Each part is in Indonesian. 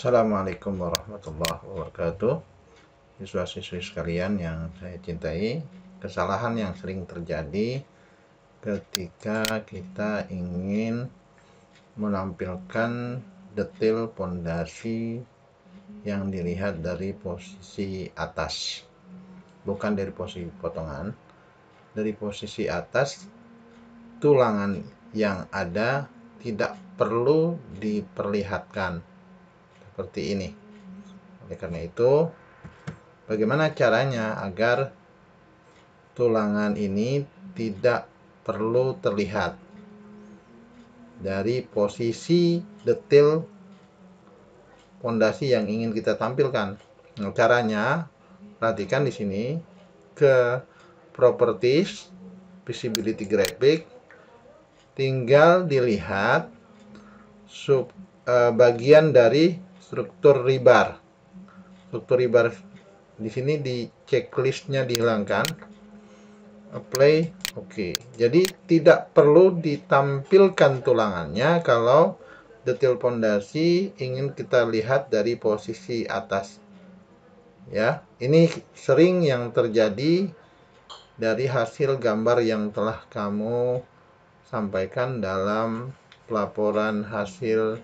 Assalamualaikum warahmatullahi wabarakatuh Siswa-siswi sekalian yang saya cintai Kesalahan yang sering terjadi ketika kita ingin menampilkan detail pondasi yang dilihat dari posisi atas bukan dari posisi potongan dari posisi atas tulangan yang ada tidak perlu diperlihatkan seperti ini. Oleh karena itu, bagaimana caranya agar tulangan ini tidak perlu terlihat dari posisi detail pondasi yang ingin kita tampilkan. Nah, caranya perhatikan di sini ke properties visibility graphic tinggal dilihat sub eh, bagian dari struktur ribar. Struktur ribar di sini di checklistnya dihilangkan. Apply, oke. Okay. Jadi tidak perlu ditampilkan tulangannya kalau detail pondasi ingin kita lihat dari posisi atas. Ya, ini sering yang terjadi dari hasil gambar yang telah kamu sampaikan dalam laporan hasil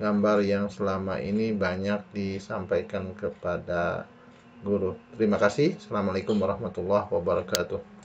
gambar yang selama ini banyak disampaikan kepada guru. Terima kasih. Assalamualaikum warahmatullahi wabarakatuh.